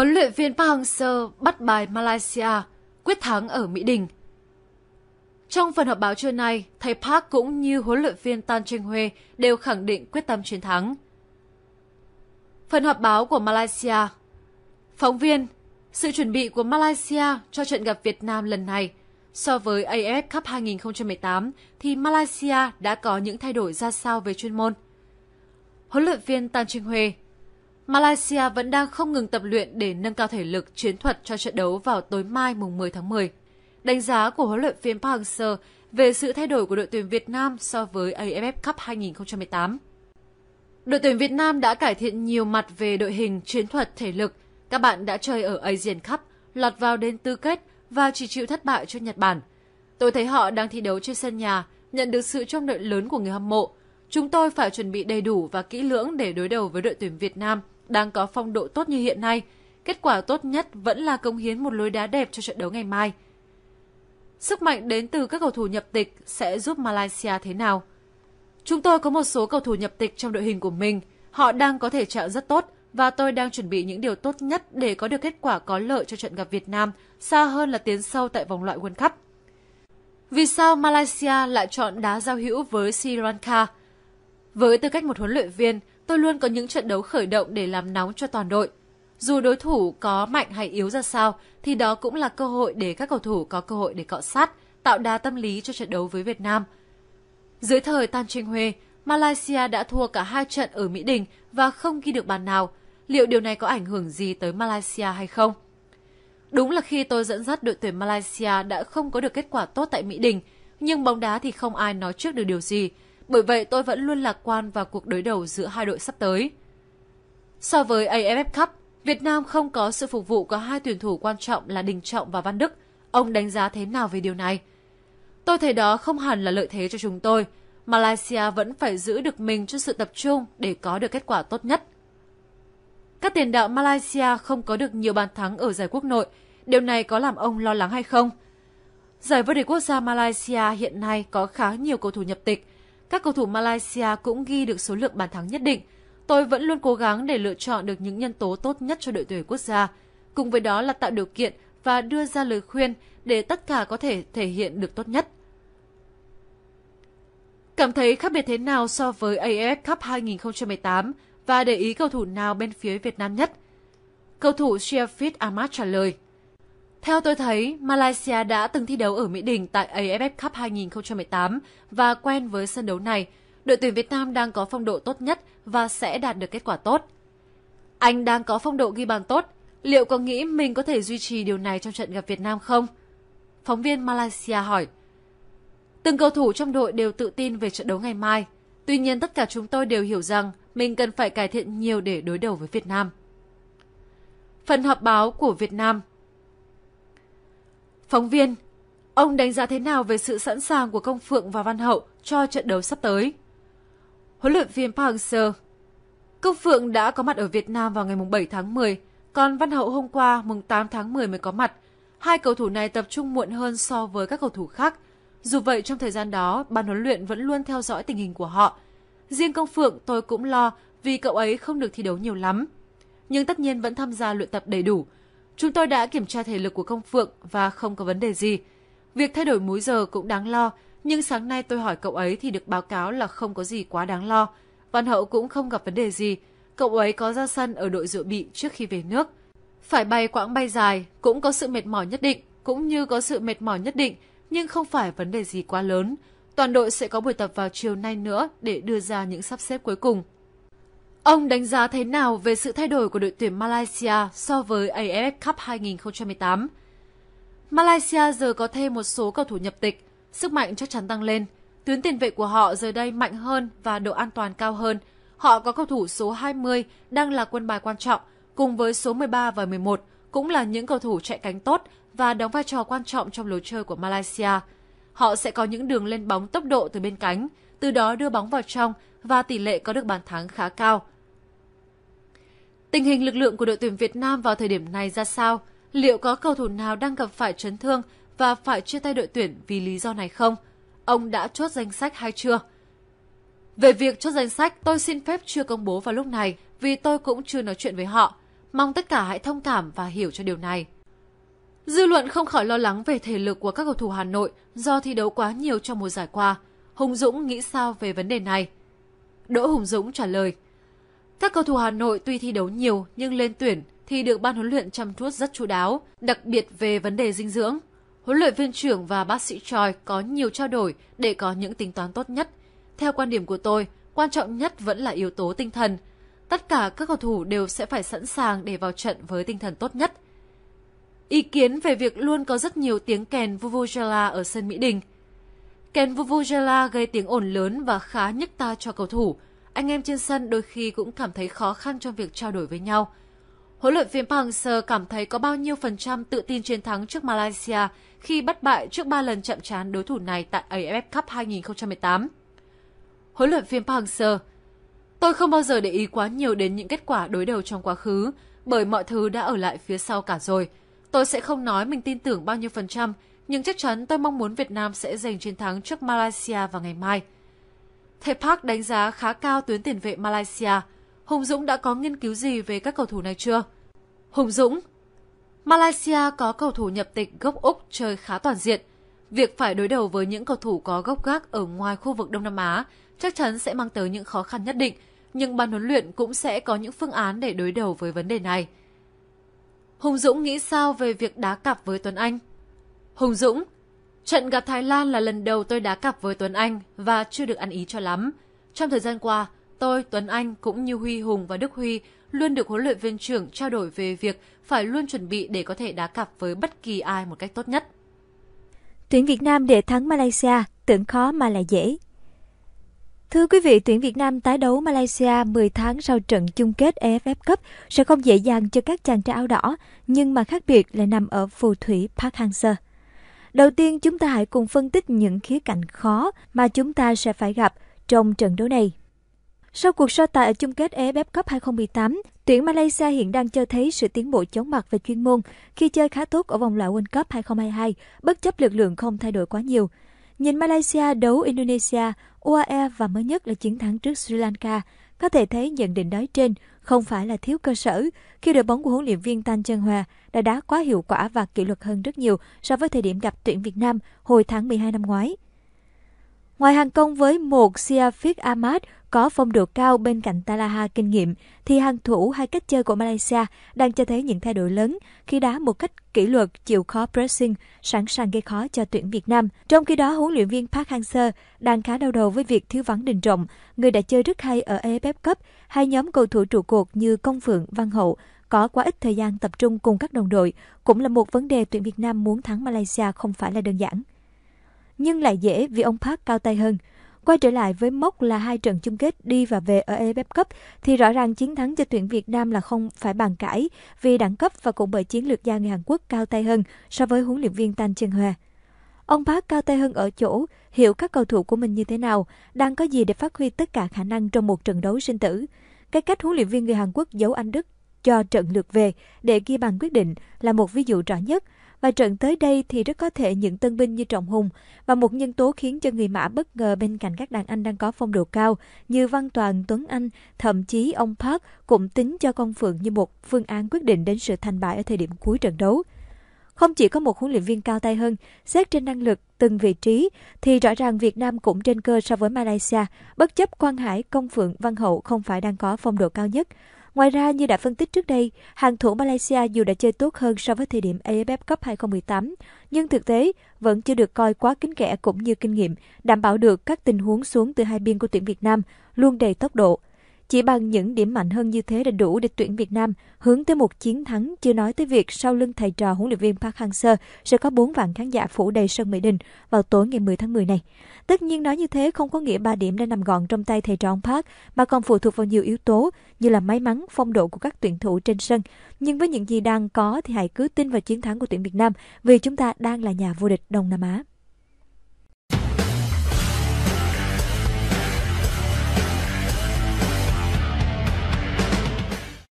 Huấn luyện viên Park Hang-seo bắt bài Malaysia, quyết thắng ở Mỹ Đình. Trong phần họp báo trưa nay, thầy Park cũng như huấn luyện viên Tan Cheng Hue đều khẳng định quyết tâm chiến thắng. Phần họp báo của Malaysia Phóng viên, sự chuẩn bị của Malaysia cho trận gặp Việt Nam lần này so với AF Cup 2018 thì Malaysia đã có những thay đổi ra sao về chuyên môn. Huấn luyện viên Tan Cheng Hue Malaysia vẫn đang không ngừng tập luyện để nâng cao thể lực chiến thuật cho trận đấu vào tối mai mùng 10 tháng 10. Đánh giá của huấn luyện viên Park Hang-seo về sự thay đổi của đội tuyển Việt Nam so với AFF Cup 2018. Đội tuyển Việt Nam đã cải thiện nhiều mặt về đội hình, chiến thuật, thể lực. Các bạn đã chơi ở Asian Cup, lọt vào đến tư kết và chỉ chịu thất bại cho Nhật Bản. Tôi thấy họ đang thi đấu trên sân nhà, nhận được sự trông đợi lớn của người hâm mộ. Chúng tôi phải chuẩn bị đầy đủ và kỹ lưỡng để đối đầu với đội tuyển Việt Nam đang có phong độ tốt như hiện nay, kết quả tốt nhất vẫn là công hiến một lối đá đẹp cho trận đấu ngày mai. Sức mạnh đến từ các cầu thủ nhập tịch sẽ giúp Malaysia thế nào? Chúng tôi có một số cầu thủ nhập tịch trong đội hình của mình, họ đang có thể trạng rất tốt và tôi đang chuẩn bị những điều tốt nhất để có được kết quả có lợi cho trận gặp Việt Nam, xa hơn là tiến sâu tại vòng loại World Cup. Vì sao Malaysia lại chọn đá giao hữu với Sri Lanka? Với tư cách một huấn luyện viên, tôi luôn có những trận đấu khởi động để làm nóng cho toàn đội. Dù đối thủ có mạnh hay yếu ra sao, thì đó cũng là cơ hội để các cầu thủ có cơ hội để cọ sát, tạo đá tâm lý cho trận đấu với Việt Nam. Dưới thời Tan Trinh Huê, Malaysia đã thua cả hai trận ở Mỹ Đình và không ghi được bàn nào. Liệu điều này có ảnh hưởng gì tới Malaysia hay không? Đúng là khi tôi dẫn dắt đội tuyển Malaysia đã không có được kết quả tốt tại Mỹ Đình, nhưng bóng đá thì không ai nói trước được điều gì. Bởi vậy tôi vẫn luôn lạc quan vào cuộc đối đầu giữa hai đội sắp tới. So với AFF Cup, Việt Nam không có sự phục vụ của hai tuyển thủ quan trọng là Đình Trọng và Văn Đức. Ông đánh giá thế nào về điều này? Tôi thấy đó không hẳn là lợi thế cho chúng tôi. Malaysia vẫn phải giữ được mình cho sự tập trung để có được kết quả tốt nhất. Các tiền đạo Malaysia không có được nhiều bàn thắng ở giải quốc nội. Điều này có làm ông lo lắng hay không? Giải vô địch quốc gia Malaysia hiện nay có khá nhiều cầu thủ nhập tịch – các cầu thủ Malaysia cũng ghi được số lượng bàn thắng nhất định. Tôi vẫn luôn cố gắng để lựa chọn được những nhân tố tốt nhất cho đội tuyển quốc gia. Cùng với đó là tạo điều kiện và đưa ra lời khuyên để tất cả có thể thể hiện được tốt nhất. Cảm thấy khác biệt thế nào so với AF Cup 2018 và để ý cầu thủ nào bên phía Việt Nam nhất? Cầu thủ Sheffield Ahmad trả lời – theo tôi thấy, Malaysia đã từng thi đấu ở Mỹ Đình tại AFF Cup 2018 và quen với sân đấu này. Đội tuyển Việt Nam đang có phong độ tốt nhất và sẽ đạt được kết quả tốt. Anh đang có phong độ ghi bàn tốt, liệu có nghĩ mình có thể duy trì điều này trong trận gặp Việt Nam không? Phóng viên Malaysia hỏi. Từng cầu thủ trong đội đều tự tin về trận đấu ngày mai. Tuy nhiên tất cả chúng tôi đều hiểu rằng mình cần phải cải thiện nhiều để đối đầu với Việt Nam. Phần họp báo của Việt Nam Phóng viên, ông đánh giá thế nào về sự sẵn sàng của Công Phượng và Văn Hậu cho trận đấu sắp tới? Huấn luyện viên Park Hang-seo Công Phượng đã có mặt ở Việt Nam vào ngày 7 tháng 10, còn Văn Hậu hôm qua mùng 8 tháng 10 mới có mặt. Hai cầu thủ này tập trung muộn hơn so với các cầu thủ khác. Dù vậy, trong thời gian đó, ban huấn luyện vẫn luôn theo dõi tình hình của họ. Riêng Công Phượng tôi cũng lo vì cậu ấy không được thi đấu nhiều lắm. Nhưng tất nhiên vẫn tham gia luyện tập đầy đủ – Chúng tôi đã kiểm tra thể lực của công phượng và không có vấn đề gì. Việc thay đổi múi giờ cũng đáng lo, nhưng sáng nay tôi hỏi cậu ấy thì được báo cáo là không có gì quá đáng lo. Văn Hậu cũng không gặp vấn đề gì, cậu ấy có ra sân ở đội dự bị trước khi về nước. Phải bay quãng bay dài, cũng có sự mệt mỏi nhất định, cũng như có sự mệt mỏi nhất định, nhưng không phải vấn đề gì quá lớn. Toàn đội sẽ có buổi tập vào chiều nay nữa để đưa ra những sắp xếp cuối cùng. Ông đánh giá thế nào về sự thay đổi của đội tuyển Malaysia so với AFF Cup 2018? Malaysia giờ có thêm một số cầu thủ nhập tịch, sức mạnh chắc chắn tăng lên. Tuyến tiền vệ của họ giờ đây mạnh hơn và độ an toàn cao hơn. Họ có cầu thủ số 20 đang là quân bài quan trọng, cùng với số 13 và 11 cũng là những cầu thủ chạy cánh tốt và đóng vai trò quan trọng trong lối chơi của Malaysia. Họ sẽ có những đường lên bóng tốc độ từ bên cánh, từ đó đưa bóng vào trong và tỷ lệ có được bàn thắng khá cao. Tình hình lực lượng của đội tuyển Việt Nam vào thời điểm này ra sao? Liệu có cầu thủ nào đang gặp phải chấn thương và phải chia tay đội tuyển vì lý do này không? Ông đã chốt danh sách hay chưa? Về việc chốt danh sách, tôi xin phép chưa công bố vào lúc này vì tôi cũng chưa nói chuyện với họ. Mong tất cả hãy thông cảm và hiểu cho điều này. Dư luận không khỏi lo lắng về thể lực của các cầu thủ Hà Nội do thi đấu quá nhiều trong mùa giải qua. Hùng Dũng nghĩ sao về vấn đề này? Đỗ Hùng Dũng trả lời, các cầu thủ Hà Nội tuy thi đấu nhiều nhưng lên tuyển thì được ban huấn luyện chăm chút rất chú đáo, đặc biệt về vấn đề dinh dưỡng. Huấn luyện viên trưởng và bác sĩ Choi có nhiều trao đổi để có những tính toán tốt nhất. Theo quan điểm của tôi, quan trọng nhất vẫn là yếu tố tinh thần. Tất cả các cầu thủ đều sẽ phải sẵn sàng để vào trận với tinh thần tốt nhất. Ý kiến về việc luôn có rất nhiều tiếng kèn Vuvuzela ở sân Mỹ Đình Kèn Vuvuzela gây tiếng ồn lớn và khá nhức ta cho cầu thủ. Anh em trên sân đôi khi cũng cảm thấy khó khăn trong việc trao đổi với nhau. Huấn luyện viên Park Hang-seo cảm thấy có bao nhiêu phần trăm tự tin chiến thắng trước Malaysia khi bất bại trước 3 lần chậm chán đối thủ này tại AFF Cup 2018. Huấn luyện viên Park Hang-seo Tôi không bao giờ để ý quá nhiều đến những kết quả đối đầu trong quá khứ, bởi mọi thứ đã ở lại phía sau cả rồi. Tôi sẽ không nói mình tin tưởng bao nhiêu phần trăm nhưng chắc chắn tôi mong muốn Việt Nam sẽ giành chiến thắng trước Malaysia vào ngày mai. Thầy Park đánh giá khá cao tuyến tiền vệ Malaysia. Hùng Dũng đã có nghiên cứu gì về các cầu thủ này chưa? Hùng Dũng Malaysia có cầu thủ nhập tịch gốc Úc chơi khá toàn diện. Việc phải đối đầu với những cầu thủ có gốc gác ở ngoài khu vực Đông Nam Á chắc chắn sẽ mang tới những khó khăn nhất định, nhưng ban huấn luyện cũng sẽ có những phương án để đối đầu với vấn đề này. Hùng Dũng nghĩ sao về việc đá cặp với Tuấn Anh? Hùng Dũng Trận gặp Thái Lan là lần đầu tôi đá cặp với Tuấn Anh và chưa được ăn ý cho lắm. Trong thời gian qua, tôi, Tuấn Anh cũng như Huy Hùng và Đức Huy luôn được huấn luyện viên trưởng trao đổi về việc phải luôn chuẩn bị để có thể đá cặp với bất kỳ ai một cách tốt nhất. Tuyển Việt Nam để thắng Malaysia, tưởng khó mà lại dễ. Thưa quý vị, tuyển Việt Nam tái đấu Malaysia 10 tháng sau trận chung kết AFF e Cup sẽ không dễ dàng cho các chàng trai áo đỏ, nhưng mà khác biệt lại nằm ở phù thủy Park Hang-seo. Đầu tiên chúng ta hãy cùng phân tích những khía cạnh khó mà chúng ta sẽ phải gặp trong trận đấu này. Sau cuộc so tài ở chung kết AFF Cup 2018, tuyển Malaysia hiện đang cho thấy sự tiến bộ chóng mặt về chuyên môn khi chơi khá tốt ở vòng loại World Cup 2022, bất chấp lực lượng không thay đổi quá nhiều. Nhìn Malaysia đấu Indonesia, UAE và mới nhất là chiến thắng trước Sri Lanka, có thể thấy nhận định nói trên không phải là thiếu cơ sở khi đội bóng của huấn luyện viên Tan Chân Hòa đã đá quá hiệu quả và kỷ luật hơn rất nhiều so với thời điểm gặp tuyển Việt Nam hồi tháng 12 năm ngoái. Ngoài hàng công với một Siafik Ahmad có phong độ cao bên cạnh Talaha kinh nghiệm, thì hàng thủ hay cách chơi của Malaysia đang cho thấy những thay đổi lớn khi đá một cách kỷ luật, chịu khó pressing, sẵn sàng gây khó cho tuyển Việt Nam. Trong khi đó, huấn luyện viên Park Hang-seo đang khá đau đầu với việc thiếu vắng đình trọng, người đã chơi rất hay ở AFF Cup, hai nhóm cầu thủ trụ cột như Công Phượng, Văn Hậu có quá ít thời gian tập trung cùng các đồng đội cũng là một vấn đề tuyển Việt Nam muốn thắng Malaysia không phải là đơn giản nhưng lại dễ vì ông Park cao tay hơn. Quay trở lại với mốc là hai trận chung kết đi và về ở AFF Cup thì rõ ràng chiến thắng cho tuyển Việt Nam là không phải bàn cãi vì đẳng cấp và cũng bởi chiến lược gia người Hàn Quốc cao tay hơn so với huấn luyện viên Tan Chen Hoa. Ông Park cao tay hơn ở chỗ hiểu các cầu thủ của mình như thế nào, đang có gì để phát huy tất cả khả năng trong một trận đấu sinh tử. Cái cách huấn luyện viên người Hàn Quốc giấu Anh Đức cho trận lượt về để ghi bàn quyết định là một ví dụ rõ nhất – và trận tới đây thì rất có thể những tân binh như Trọng Hùng và một nhân tố khiến cho người Mã bất ngờ bên cạnh các đàn anh đang có phong độ cao như Văn Toàn, Tuấn Anh, thậm chí ông Park cũng tính cho con Phượng như một phương án quyết định đến sự thành bại ở thời điểm cuối trận đấu. Không chỉ có một huấn luyện viên cao tay hơn, xét trên năng lực từng vị trí thì rõ ràng Việt Nam cũng trên cơ so với Malaysia, bất chấp Quang Hải, Công Phượng, Văn Hậu không phải đang có phong độ cao nhất. Ngoài ra, như đã phân tích trước đây, hàng thủ Malaysia dù đã chơi tốt hơn so với thời điểm AFF Cup 2018, nhưng thực tế vẫn chưa được coi quá kính kẽ cũng như kinh nghiệm, đảm bảo được các tình huống xuống từ hai biên của tuyển Việt Nam luôn đầy tốc độ, chỉ bằng những điểm mạnh hơn như thế đã đủ để tuyển Việt Nam hướng tới một chiến thắng, chưa nói tới việc sau lưng thầy trò huấn luyện viên Park Hang-seo sẽ có 4 vạn khán giả phủ đầy sân Mỹ Đình vào tối ngày 10 tháng 10 này. Tất nhiên nói như thế không có nghĩa 3 điểm đã nằm gọn trong tay thầy trò ông Park mà còn phụ thuộc vào nhiều yếu tố như là may mắn, phong độ của các tuyển thủ trên sân. Nhưng với những gì đang có thì hãy cứ tin vào chiến thắng của tuyển Việt Nam vì chúng ta đang là nhà vô địch Đông Nam Á.